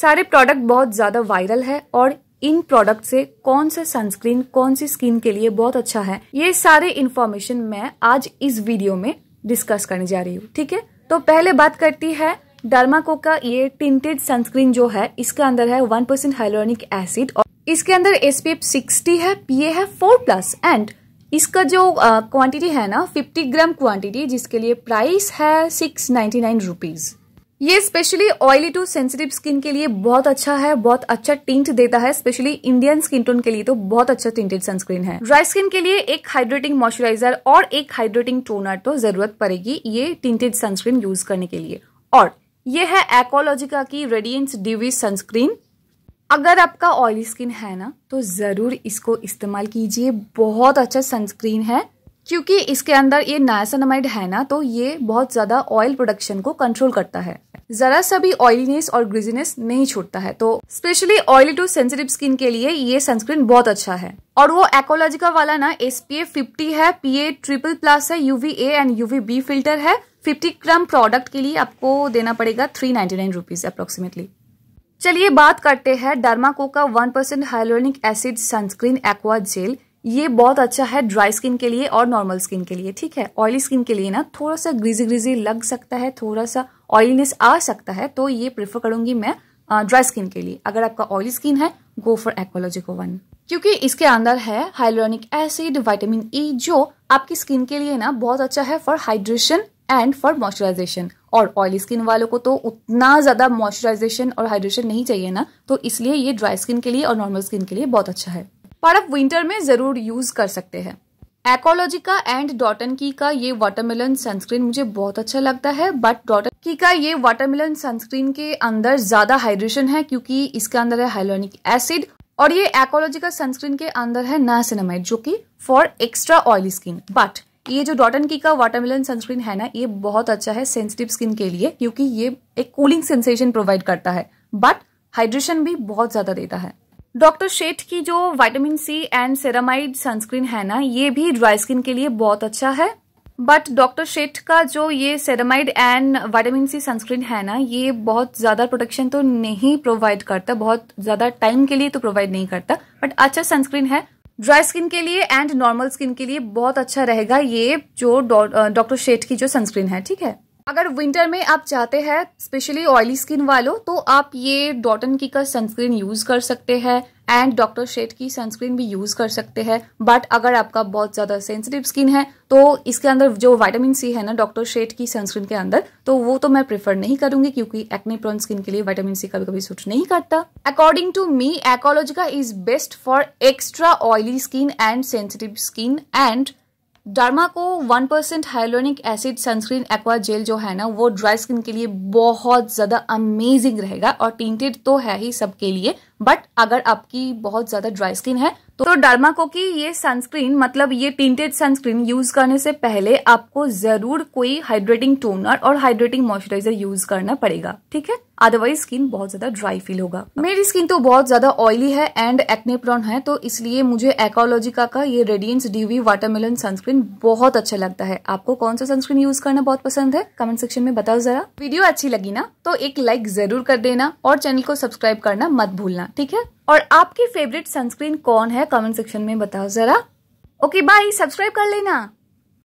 सारे प्रोडक्ट बहुत ज़्यादा वायरल है और इन प्रोडक्ट से कौन सा सनस्क्रीन कौन सी स्किन के लिए बहुत अच्छा है ये सारे इन्फॉर्मेशन मैं आज इस वीडियो में डिस्कस करने जा रही हूँ ठीक है तो पहले बात करती है डर्माको का ये टिंटेड सनस्क्रीन जो है इसके अंदर है वन परसेंट हाइलोनिक एसिड और इसके अंदर एस पी एफ सिक्सटी है पीए है फोर प्लस एंड इसका जो क्वांटिटी है ना 50 ग्राम क्वांटिटी जिसके लिए प्राइस है सिक्स नाइन्टी नाइन रूपीज ये specially oily to sensitive skin के लिए बहुत अच्छा है बहुत अच्छा टिंट देता है स्पेशली इंडियन स्किन टोन के लिए तो बहुत अच्छा टिंटेड सनस्क्रीन है ड्राई स्किन के लिए एक हाइड्रेटिंग मॉइस्चराइजर और एक हाइड्रेटिंग टोनर तो जरूरत पड़ेगी ये टिंटेड सनस्क्रीन यूज करने के लिए और ये है एक्ोलॉजिका की रेडियंस डिवी सनस्क्रीन अगर आपका ऑयली स्किन है ना तो जरूर इसको इस्तेमाल कीजिए बहुत अच्छा सनस्क्रीन है क्योंकि इसके अंदर ये नायसनामाइड है ना तो ये बहुत ज़्यादा ऑयल प्रोडक्शन को कंट्रोल करता है जरा सा भी ऑयलीनेस और ग्रीजीनेस नहीं छूटता है तो specially oily to sensitive skin के लिए ये सनस्क्रीन बहुत अच्छा है और वो एक्ोलॉजिका वाला ना एस पी ए फिफ्टी है पी ए ट्रिपल प्लस है UV A and UV B filter है फिफ्टी ग्राम प्रोडक्ट के लिए आपको देना पड़ेगा three ninety nine rupees approximately चलिए बात करते हैं डर्माको का one percent hyaluronic acid sunscreen aqua gel ये बहुत अच्छा है ड्राई स्किन के लिए और नॉर्मल स्किन के लिए ठीक है ऑयली स्किन के लिए ना थोड़ा सा ग्रीजी ग्रीजी लग सकता है थोड़ा सा ऑयलीनेस आ सकता है तो ये प्रेफर करूंगी मैं ड्राई स्किन के लिए अगर आपका ऑयली स्किन है गो फॉर एक्वालॉजिको वन क्योंकि इसके अंदर है हाइलोनिक एसिड विटामिन ई जो आपकी स्किन के लिए ना बहुत अच्छा है for hydration and for moisturisation और ऑयली स्किन वालों को तो उतना ज्यादा मॉइस्चराइजेशन और हाइड्रेशन नहीं चाहिए ना तो इसलिए ये ड्राई स्किन के लिए और नॉर्मल स्किन के लिए बहुत अच्छा है पर आप विंटर में ज़रूर यूज़ कर सकते हैं एकोलॉजी का एंड डॉटन की का ये वाटरमेलन सनस्क्रीन मुझे बहुत अच्छा लगता है बट डॉटन की का ये वाटरमेलन सनस्क्रीन के अंदर ज़्यादा हाइड्रेशन है क्योंकि इसके अंदर है हाइलोनिक एसिड और ये एकोलॉजी का सनस्क्रीन के अंदर है नासिनामाइड जो कि for extra oily skin but ये जो डॉटन की का वाटरमेलन सनस्क्रीन है ना ये बहुत अच्छा है सेंसिटिव स्किन के लिए क्योंकि ये एक कूलिंग सेंसेशन प्रोवाइड करता है बट हाइड्रेशन भी बहुत ज़्यादा देता है डॉक्टर शेठ की जो vitamin C and ceramide sunscreen है ना ये भी ड्राई स्किन के लिए बहुत अच्छा है बट डॉक्टर शेठ का जो ये ceramide and vitamin C sunscreen है ना ये बहुत ज़्यादा प्रोटेक्शन तो नहीं प्रोवाइड करता बहुत ज़्यादा टाइम के लिए तो प्रोवाइड नहीं करता बट अच्छा सनस्क्रीन है ड्राई स्किन के लिए एंड नॉर्मल स्किन के लिए बहुत अच्छा रहेगा ये जो डॉक्टर शेठ की जो सनस्क्रीन है ठीक है अगर विंटर में आप चाहते हैं स्पेशली ऑयली स्किन वालों तो आप ये डॉटन की का सनस्क्रीन यूज कर सकते हैं एंड डॉक्टर शेट की सनस्क्रीन भी यूज कर सकते हैं बट अगर आपका बहुत ज्यादा सेंसिटिव स्किन है तो इसके अंदर जो विटामिन सी है ना डॉक्टर शेट की सनस्क्रीन के अंदर तो वो तो मैं प्रेफर नहीं करूंगी क्योंकि एक्ने प्रॉन स्किन के लिए विटामिन सी कभी कभी सूट नहीं करता according to me Aqualogica is best for extra oily skin and sensitive skin and Derma Co one percent hyaluronic acid sunscreen aqua gel जो है ना वो ड्राई स्किन के लिए बहुत ज़्यादा अमेजिंग रहेगा और टिंटेड तो है ही सबके लिए बट अगर आपकी बहुत ज्यादा ड्राई स्किन है तो, तो डर्माको की ये सनस्क्रीन मतलब ये टिंटेड सनस्क्रीन यूज करने से पहले आपको जरूर कोई हाइड्रेटिंग टोनर और हाइड्रेटिंग मॉइस्चराइजर यूज करना पड़ेगा ठीक है अदरवाइज स्किन बहुत ज्यादा ड्राई फील होगा मेरी स्किन तो बहुत ज्यादा ऑयली है एंड एक्नेप्रॉन है तो इसलिए मुझे एकोलॉजिका का ये रेडियंस डीवी वाटरमेलन सनस्क्रीन बहुत अच्छा लगता है आपको कौन सा सनस्क्रीन यूज करना बहुत पसंद है कमेंट सेक्शन में बताओ जरा वीडियो अच्छी लगी ना तो एक लाइक जरूर कर देना और चैनल को सब्सक्राइब करना मत भूलना करना ठीक है और आपकी फेवरेट सनस्क्रीन कौन है कमेंट सेक्शन में बताओ जरा ओके बाय सब्सक्राइब कर लेना